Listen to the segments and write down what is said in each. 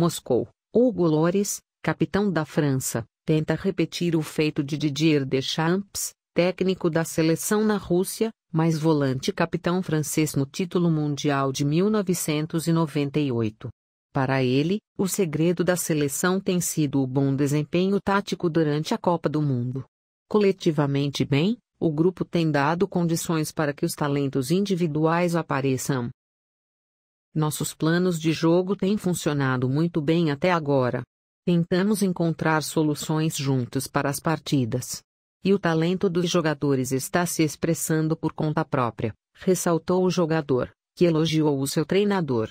Moscou. Hugo Lores, capitão da França, tenta repetir o feito de Didier Deschamps, técnico da seleção na Rússia, mas volante capitão francês no título mundial de 1998. Para ele, o segredo da seleção tem sido o bom desempenho tático durante a Copa do Mundo. Coletivamente bem, o grupo tem dado condições para que os talentos individuais apareçam, nossos planos de jogo têm funcionado muito bem até agora. Tentamos encontrar soluções juntos para as partidas. E o talento dos jogadores está se expressando por conta própria, ressaltou o jogador, que elogiou o seu treinador.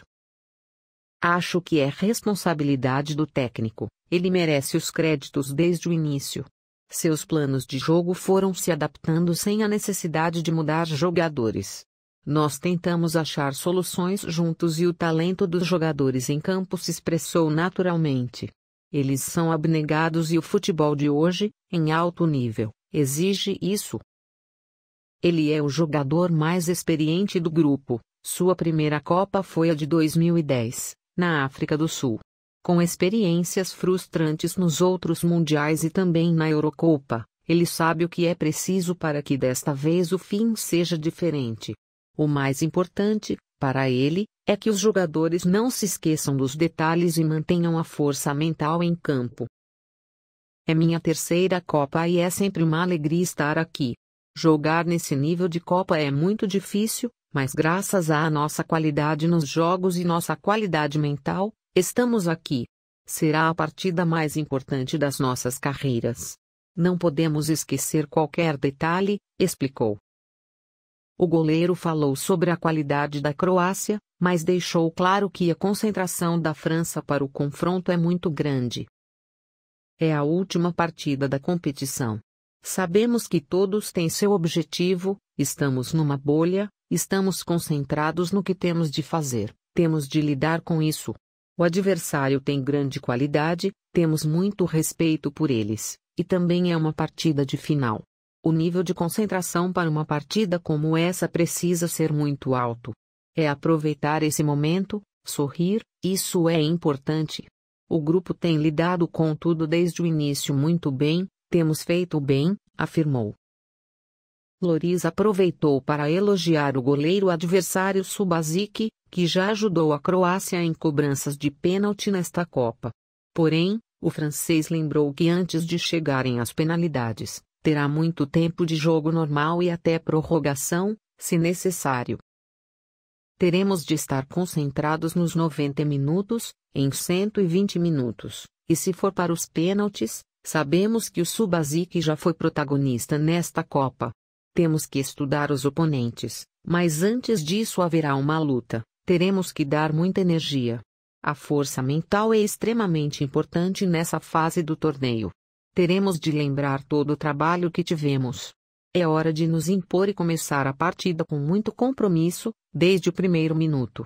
Acho que é responsabilidade do técnico, ele merece os créditos desde o início. Seus planos de jogo foram se adaptando sem a necessidade de mudar jogadores. Nós tentamos achar soluções juntos e o talento dos jogadores em campo se expressou naturalmente. Eles são abnegados e o futebol de hoje, em alto nível, exige isso. Ele é o jogador mais experiente do grupo. Sua primeira Copa foi a de 2010, na África do Sul. Com experiências frustrantes nos outros mundiais e também na Eurocopa, ele sabe o que é preciso para que desta vez o fim seja diferente. O mais importante, para ele, é que os jogadores não se esqueçam dos detalhes e mantenham a força mental em campo. É minha terceira Copa e é sempre uma alegria estar aqui. Jogar nesse nível de Copa é muito difícil, mas graças à nossa qualidade nos jogos e nossa qualidade mental, estamos aqui. Será a partida mais importante das nossas carreiras. Não podemos esquecer qualquer detalhe, explicou. O goleiro falou sobre a qualidade da Croácia, mas deixou claro que a concentração da França para o confronto é muito grande. É a última partida da competição. Sabemos que todos têm seu objetivo, estamos numa bolha, estamos concentrados no que temos de fazer, temos de lidar com isso. O adversário tem grande qualidade, temos muito respeito por eles, e também é uma partida de final. O nível de concentração para uma partida como essa precisa ser muito alto. É aproveitar esse momento, sorrir, isso é importante. O grupo tem lidado com tudo desde o início muito bem, temos feito bem, afirmou. Loris aproveitou para elogiar o goleiro adversário Subasic, que já ajudou a Croácia em cobranças de pênalti nesta Copa. Porém, o francês lembrou que antes de chegarem às penalidades, terá muito tempo de jogo normal e até prorrogação, se necessário. Teremos de estar concentrados nos 90 minutos, em 120 minutos, e se for para os pênaltis, sabemos que o Subasic já foi protagonista nesta Copa. Temos que estudar os oponentes, mas antes disso haverá uma luta, teremos que dar muita energia. A força mental é extremamente importante nessa fase do torneio teremos de lembrar todo o trabalho que tivemos. É hora de nos impor e começar a partida com muito compromisso, desde o primeiro minuto.